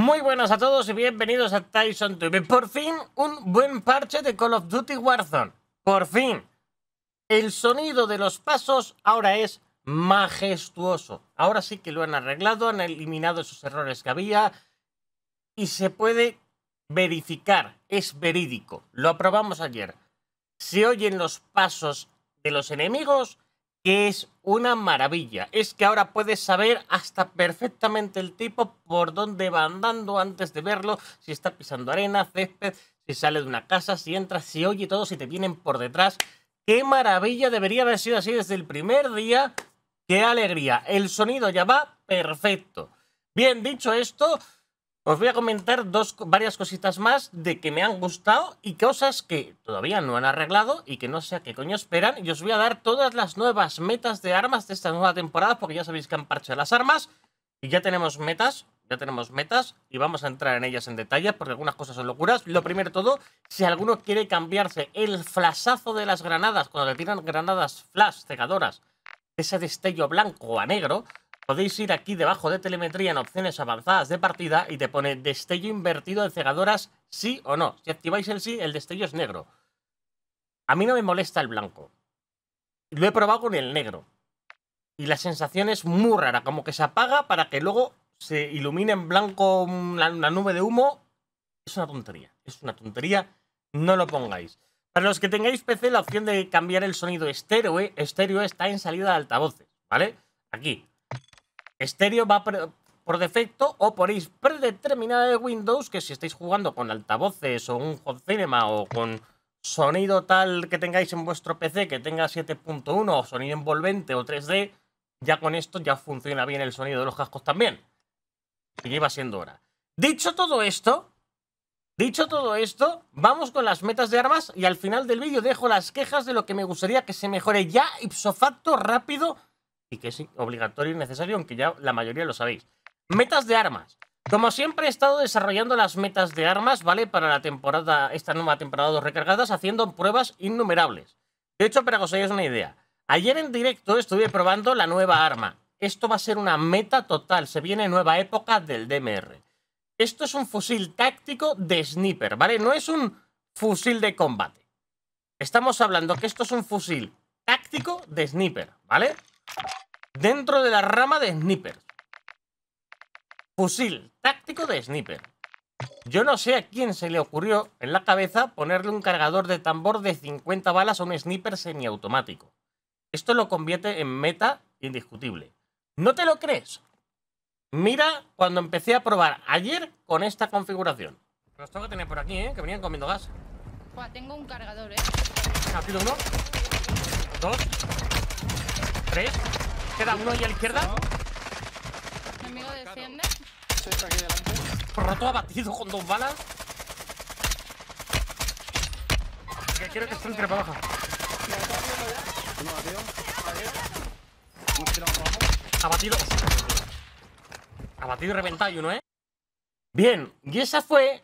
Muy buenas a todos y bienvenidos a Tyson TV. Por fin, un buen parche de Call of Duty Warzone. Por fin. El sonido de los pasos ahora es majestuoso. Ahora sí que lo han arreglado, han eliminado esos errores que había y se puede verificar. Es verídico. Lo aprobamos ayer. Se oyen los pasos de los enemigos que es una maravilla. Es que ahora puedes saber hasta perfectamente el tipo por dónde va andando antes de verlo, si está pisando arena, césped, si sale de una casa, si entra, si oye todo, si te vienen por detrás. ¡Qué maravilla! Debería haber sido así desde el primer día. ¡Qué alegría! El sonido ya va perfecto. Bien dicho esto, os voy a comentar dos, varias cositas más de que me han gustado y cosas que todavía no han arreglado y que no sé a qué coño esperan. Y os voy a dar todas las nuevas metas de armas de esta nueva temporada porque ya sabéis que han parcheado las armas y ya tenemos metas, ya tenemos metas y vamos a entrar en ellas en detalle porque algunas cosas son locuras. Lo primero todo, si alguno quiere cambiarse el flashazo de las granadas, cuando le tiran granadas flash cegadoras, ese destello blanco a negro, Podéis ir aquí debajo de telemetría en opciones avanzadas de partida y te pone destello invertido en cegadoras, sí o no. Si activáis el sí, el destello es negro. A mí no me molesta el blanco. Lo he probado con el negro. Y la sensación es muy rara, como que se apaga para que luego se ilumine en blanco la nube de humo. Es una tontería, es una tontería. No lo pongáis. Para los que tengáis PC, la opción de cambiar el sonido estéreo, eh, estéreo está en salida de altavoces, ¿vale? Aquí, Estéreo va por defecto o por predeterminada de Windows, que si estáis jugando con altavoces o un hot cinema o con sonido tal que tengáis en vuestro PC que tenga 7.1 o sonido envolvente o 3D, ya con esto ya funciona bien el sonido de los cascos también. Y lleva siendo hora. Dicho todo esto, dicho todo esto, vamos con las metas de armas y al final del vídeo dejo las quejas de lo que me gustaría que se mejore ya ipso facto rápido y que es obligatorio y necesario, aunque ya la mayoría lo sabéis. Metas de armas. Como siempre he estado desarrollando las metas de armas, ¿vale? Para la temporada, esta nueva temporada 2 recargadas, haciendo pruebas innumerables. De hecho, para que os hagáis una idea, ayer en directo estuve probando la nueva arma. Esto va a ser una meta total, se viene nueva época del DMR. Esto es un fusil táctico de sniper, ¿vale? No es un fusil de combate. Estamos hablando que esto es un fusil táctico de sniper, ¿vale? dentro de la rama de snipers. Fusil táctico de sniper. Yo no sé a quién se le ocurrió en la cabeza ponerle un cargador de tambor de 50 balas a un sniper semiautomático. Esto lo convierte en meta indiscutible. ¿No te lo crees? Mira cuando empecé a probar ayer con esta configuración. Los tengo que tener por aquí, ¿eh? Que venían comiendo gas. tengo un cargador, ¿eh? uno. Dos. Tres. Queda uno ahí a la izquierda. por amigo desciende. abatido con dos balas. quiero que esté entre para abajo. abatido. Abatido. Abatido. y reventado uno, ¿eh? Bien, y esa fue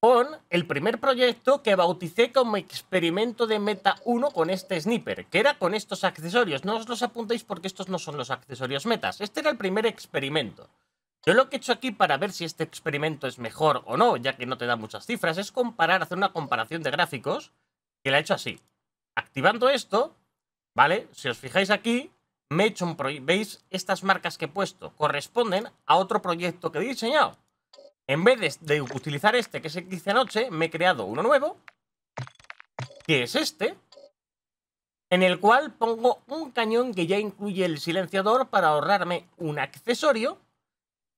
con el primer proyecto que bauticé como experimento de Meta 1 con este sniper, que era con estos accesorios. No os los apuntéis porque estos no son los accesorios metas. Este era el primer experimento. Yo lo que he hecho aquí para ver si este experimento es mejor o no, ya que no te da muchas cifras, es comparar, hacer una comparación de gráficos, que la he hecho así. Activando esto, ¿vale? Si os fijáis aquí, me he hecho un ¿Veis? Estas marcas que he puesto corresponden a otro proyecto que he diseñado. En vez de, utilizar este que se dice anoche, me he creado uno nuevo, que es este, en el cual pongo un cañón que ya incluye el silenciador para ahorrarme un accesorio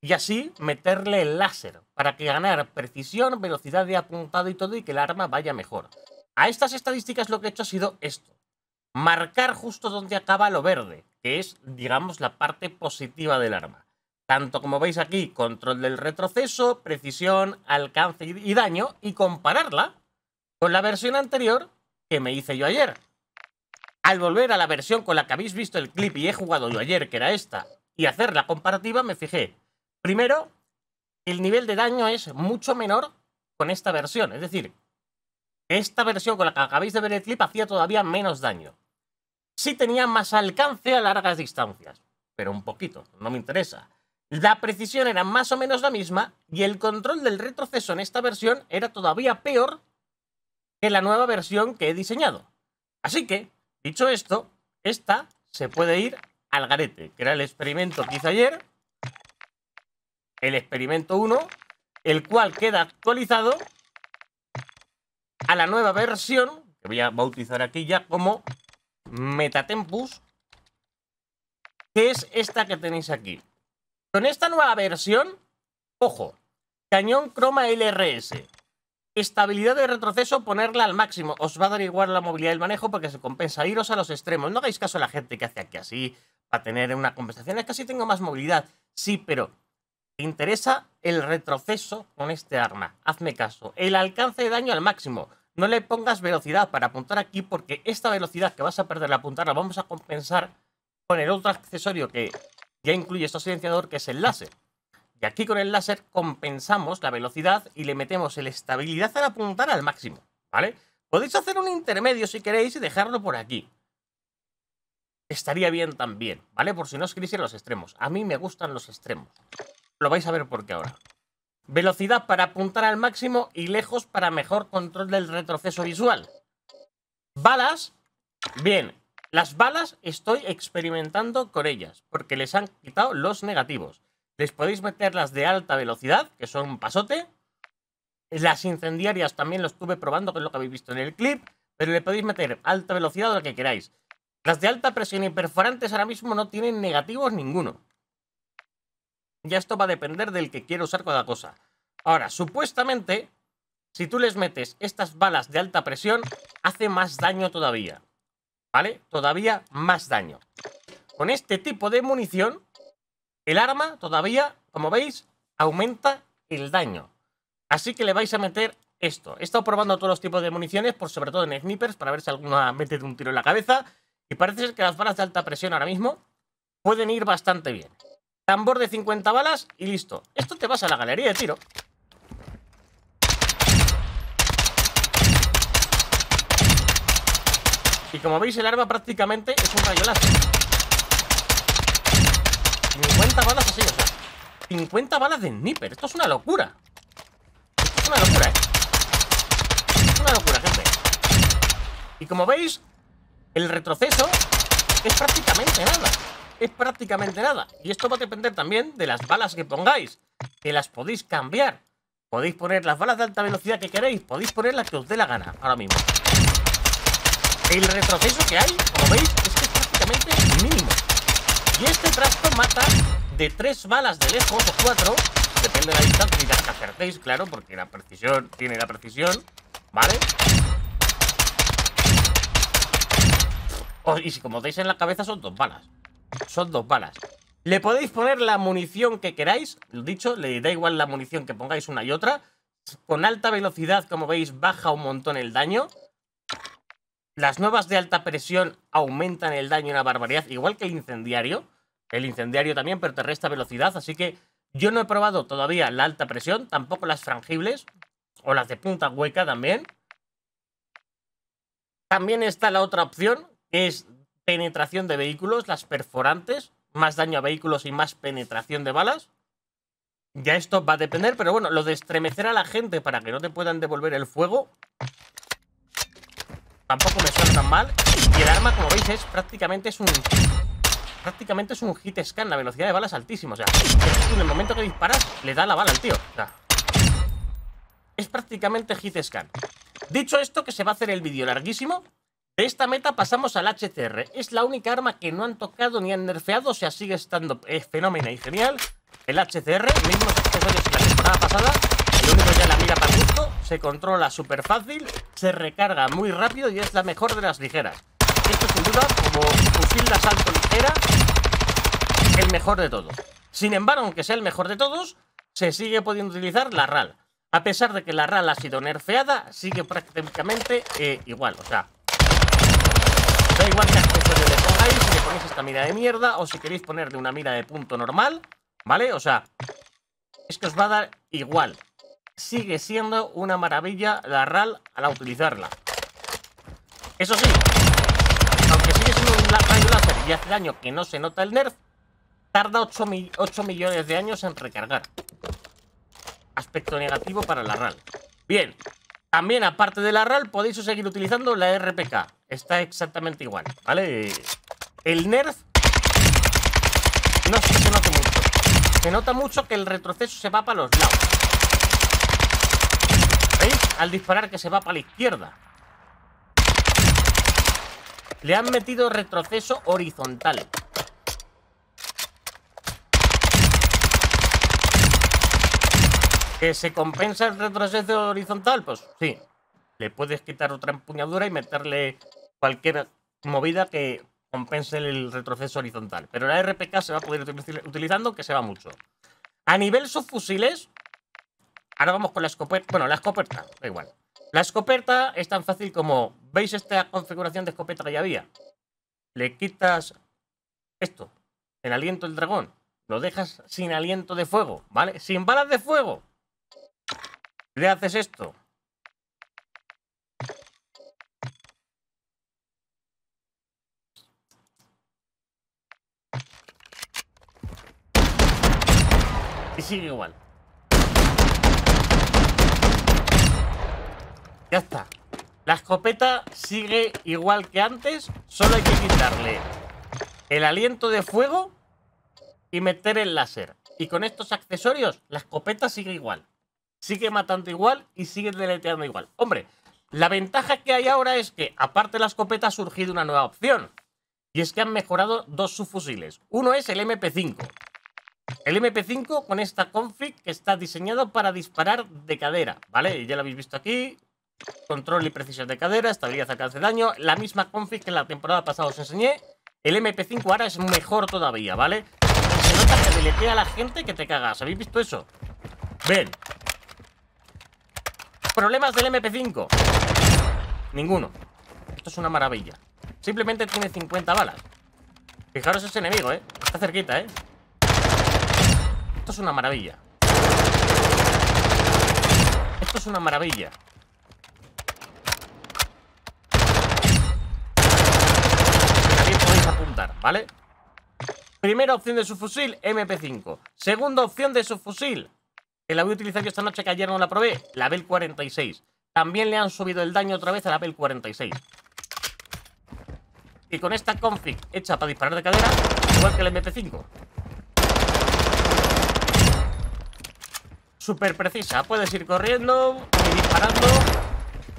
y así meterle el láser para que ganar precisión, velocidad de apuntado y todo y que el arma vaya mejor. A estas estadísticas lo que he hecho ha sido esto. Marcar justo donde acaba lo verde, que es, digamos, la parte positiva del arma tanto como veis aquí, control del retroceso, precisión, alcance y daño, y compararla con la versión anterior que me hice yo ayer. Al volver a la versión con la que habéis visto el clip y he jugado yo ayer, que era esta, y hacer la comparativa, me fijé. Primero, el nivel de daño es mucho menor con esta versión, es decir, esta versión con la que acabáis de ver el clip hacía todavía menos daño. Sí tenía más alcance a largas distancias, pero un poquito, no me interesa. La precisión era más o menos la misma y el control del retroceso en esta versión era todavía peor que la nueva versión que he diseñado. Así que, dicho esto, esta se puede ir al garete, que era el experimento que hice ayer, el experimento 1, el cual queda actualizado a la nueva versión, que voy a bautizar aquí ya como Metatempus, que es esta que tenéis aquí. Con esta nueva versión, ojo, cañón croma LRS. Estabilidad de retroceso, ponerla al máximo. Os va a dar igual la movilidad del manejo porque se compensa iros a los extremos. No hagáis caso a la gente que hace aquí así para tener una compensación. Es que así tengo más movilidad. Sí, pero te interesa el retroceso con este arma. Hazme caso. El alcance de daño al máximo. No le pongas velocidad para apuntar aquí porque esta velocidad que vas a perder la apuntar la vamos a compensar con el otro accesorio que ya incluye este silenciador que es el láser. Y aquí con el láser compensamos la velocidad y le metemos el estabilidad al apuntar al máximo, ¿vale? Podéis hacer un intermedio si queréis y dejarlo por aquí. Estaría bien también, ¿vale? Por si no os crisis los extremos. A mí me gustan los extremos. Lo vais a ver por qué ahora. Velocidad para apuntar al máximo y lejos para mejor control del retroceso visual. Balas, bien, las balas estoy experimentando con ellas, porque les han quitado los negativos. Les podéis meter las de alta velocidad, que son un pasote. Las incendiarias también lo estuve probando, que es lo que habéis visto en el clip. Pero le podéis meter alta velocidad o lo que queráis. Las de alta presión y perforantes ahora mismo no tienen negativos ninguno. Ya esto va a depender del que quiera usar cada cosa. Ahora, supuestamente, si tú les metes estas balas de alta presión, hace más daño todavía. ¿vale? Todavía más daño. Con este tipo de munición, el arma todavía, como veis, aumenta el daño. Así que le vais a meter esto. He estado probando todos los tipos de municiones, por sobre todo en snipers, para ver si alguna mete un tiro en la cabeza. Y parece ser que las balas de alta presión ahora mismo pueden ir bastante bien. Tambor de 50 balas y listo. Esto te vas a la galería de tiro. Y como veis, el arma prácticamente es un rayolazo. 50 balas así, 50 balas de sniper. Esto es una locura. Esto es una locura, eh. es una locura, gente. Y como veis, el retroceso es prácticamente nada. Es prácticamente nada. Y esto va a depender también de las balas que pongáis. Que las podéis cambiar. Podéis poner las balas de alta velocidad que queréis. Podéis poner las que os dé la gana ahora mismo. El retroceso que hay, como veis, es que es prácticamente mínimo. Y este trasto mata de tres balas de lejos o cuatro. depende de la distancia que acertéis, claro, porque la precisión tiene la precisión, ¿vale? Oh, y si como veis en la cabeza son dos balas. Son dos balas. Le podéis poner la munición que queráis, lo dicho, le da igual la munición que pongáis una y otra. Con alta velocidad, como veis, baja un montón el daño. Las nuevas de alta presión aumentan el daño la barbaridad, igual que el incendiario. El incendiario también, pero te resta velocidad, así que yo no he probado todavía la alta presión, tampoco las frangibles, o las de punta hueca también. También está la otra opción, que es penetración de vehículos, las perforantes, más daño a vehículos y más penetración de balas. Ya esto va a depender, pero bueno, lo de estremecer a la gente para que no te puedan devolver el fuego Tampoco me suena tan mal. Y el arma, como veis, es prácticamente es un... Prácticamente es un hit scan. La velocidad de balas es altísima. O sea, en el momento que disparas, le da la bala al tío. es prácticamente hit scan. Dicho esto, que se va a hacer el vídeo larguísimo. De esta meta pasamos al HCR. Es la única arma que no han tocado ni han nerfeado. O sea, sigue estando... Es eh, fenómeno y genial. El HCR, mismos accesorios que la temporada pasada lo único ya la mira para esto se controla súper fácil, se recarga muy rápido y es la mejor de las ligeras. Esto sin duda, como fusil de asalto ligera, el mejor de todos. Sin embargo, aunque sea el mejor de todos, se sigue pudiendo utilizar la RAL. A pesar de que la RAL ha sido nerfeada, sigue prácticamente eh, igual, o sea... Da igual que se le pongáis, si le ponéis esta mira de mierda o si queréis ponerle una mira de punto normal, ¿vale? O sea, es que os va a dar igual sigue siendo una maravilla la RAL al utilizarla. Eso sí, aunque sigue siendo un rayo láser y hace daño que no se nota el nerf, tarda 8, millones de años en recargar. Aspecto negativo para la RAL. Bien, también aparte de la RAL podéis seguir utilizando la RPK. Está exactamente igual, ¿vale? El nerf no se nota mucho. Se nota mucho que el retroceso se va para los lados al disparar que se va para la izquierda. Le han metido retroceso horizontal. ¿Que se compensa el retroceso horizontal? Pues sí. Le puedes quitar otra empuñadura y meterle cualquier movida que compense el retroceso horizontal. Pero la RPK se va a poder utilizando, que se va mucho. A nivel subfusiles, Ahora vamos con la escopeta. Bueno, la escopeta, da igual. La escopeta es tan fácil como... ¿Veis esta configuración de escopeta que ya había? Le quitas esto, el aliento del dragón. Lo dejas sin aliento de fuego, ¿vale? ¡Sin balas de fuego! Le haces esto. Y sigue igual. Ya está. La escopeta sigue igual que antes, solo hay que quitarle el aliento de fuego y meter el láser. Y con estos accesorios, la escopeta sigue igual. Sigue matando igual y sigue deleteando igual. Hombre, la ventaja que hay ahora es que, aparte de la escopeta, ha surgido una nueva opción. Y es que han mejorado dos subfusiles. Uno es el MP5. El MP5 con esta config que está diseñado para disparar de cadera, ¿vale? Ya lo habéis visto aquí, Control y precisión de cadera, estabilidad alcance daño. La misma config que en la temporada pasada os enseñé. El MP5 ahora es mejor todavía, ¿vale? Se nota que deletea a la gente que te cagas. ¿Habéis visto eso? Ven. Problemas del MP5. Ninguno. Esto es una maravilla. Simplemente tiene 50 balas. Fijaros ese enemigo, ¿eh? Está cerquita, ¿eh? Esto es una maravilla. Esto es una maravilla. ¿vale? Primera opción de su fusil, MP5. Segunda opción de su fusil, que la voy a utilizar yo esta noche que ayer no la probé, la Bell 46. También le han subido el daño otra vez a la Bell 46. Y con esta config hecha para disparar de cadera, igual que el MP5. Súper precisa, puedes ir corriendo y disparando,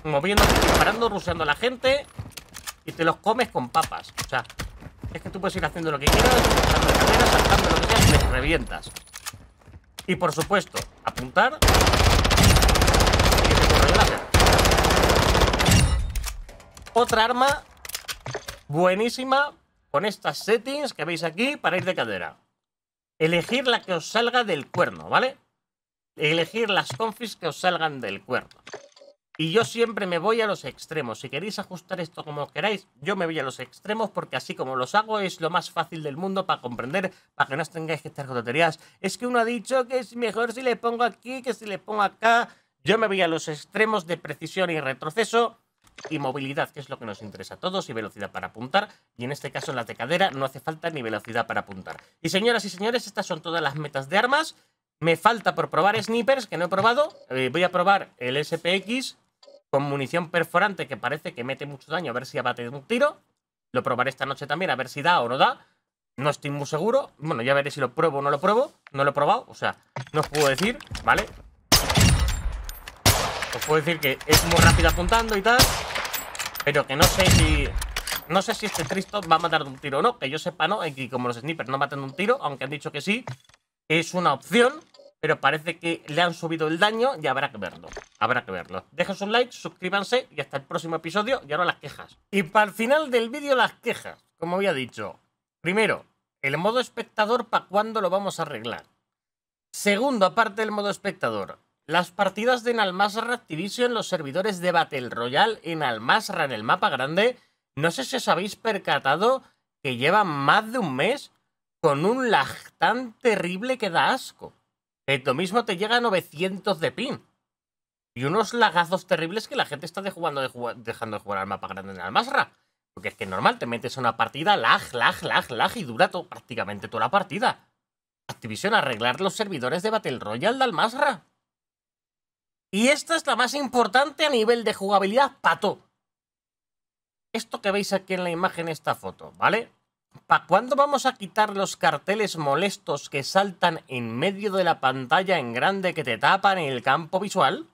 moviéndote, disparando, ruseando a la gente y te los comes con papas. O sea, es que tú puedes ir haciendo lo que quieras, saltando de saltando lo que te revientas. Y por supuesto, apuntar Otra arma buenísima con estas settings que veis aquí para ir de cadera. Elegir la que os salga del cuerno, ¿vale? Elegir las confis que os salgan del cuerno. Y yo siempre me voy a los extremos. Si queréis ajustar esto como queráis, yo me voy a los extremos porque así como los hago es lo más fácil del mundo para comprender, para que no os tengáis que estar con Es que uno ha dicho que es mejor si le pongo aquí, que si le pongo acá. Yo me voy a los extremos de precisión y retroceso y movilidad, que es lo que nos interesa a todos, y velocidad para apuntar. Y en este caso en la de cadera no hace falta ni velocidad para apuntar. Y señoras y señores, estas son todas las metas de armas. Me falta por probar snipers, que no he probado. Eh, voy a probar el SPX, con munición perforante que parece que mete mucho daño, a ver si abate un tiro. Lo probaré esta noche también, a ver si da o no da. No estoy muy seguro. Bueno, ya veré si lo pruebo o no lo pruebo. No lo he probado, o sea, no os puedo decir, ¿vale? Os puedo decir que es muy rápido apuntando y tal. Pero que no sé si... No sé si este Tristo va a matar de un tiro o no. Que yo sepa no, y como los snipers no matan de un tiro, aunque han dicho que sí, es una opción pero parece que le han subido el daño y habrá que verlo. Habrá que verlo. Dejen un like, suscríbanse y hasta el próximo episodio. Y ahora las quejas. Y para el final del vídeo las quejas. Como había dicho. Primero, el modo espectador para cuándo lo vamos a arreglar. Segundo, aparte del modo espectador. Las partidas de Nalmasra Activision los servidores de Battle Royale en Almasra en el mapa grande. No sé si os habéis percatado que llevan más de un mes con un lag tan terrible que da asco. Eh, lo mismo te llega a 900 de pin. Y unos lagazos terribles que la gente está dejando de jugar al mapa grande en Almasra. Porque es que normal, te metes una partida, lag, lag, lag, lag, y dura prácticamente toda la partida. Activision, arreglar los servidores de Battle Royale de Almasra. Y esta es la más importante a nivel de jugabilidad, pato. Esto que veis aquí en la imagen, esta foto, ¿vale? ¿Para cuándo vamos a quitar los carteles molestos que saltan en medio de la pantalla en grande que te tapan el campo visual?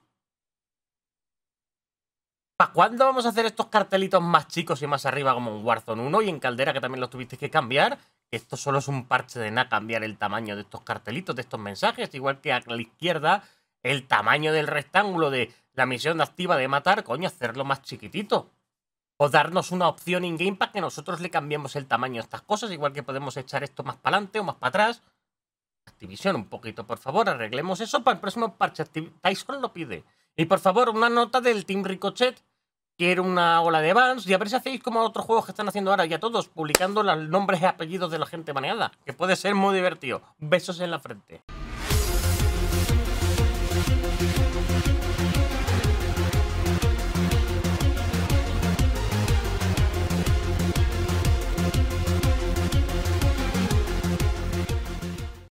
¿Para cuándo vamos a hacer estos cartelitos más chicos y más arriba como en Warzone 1 y en Caldera que también los tuviste que cambiar? Esto solo es un parche de nada cambiar el tamaño de estos cartelitos, de estos mensajes, igual que a la izquierda el tamaño del rectángulo de la misión activa de matar, coño, hacerlo más chiquitito o darnos una opción in-game para que nosotros le cambiemos el tamaño a estas cosas, igual que podemos echar esto más para adelante o más para atrás. Activision, un poquito, por favor, arreglemos eso para el próximo parche. Tyson lo pide. Y por favor, una nota del Team Ricochet. Quiero una ola de bans y a ver si hacéis como otros juegos que están haciendo ahora ya todos, publicando los nombres y apellidos de la gente baneada, que puede ser muy divertido. Besos en la frente.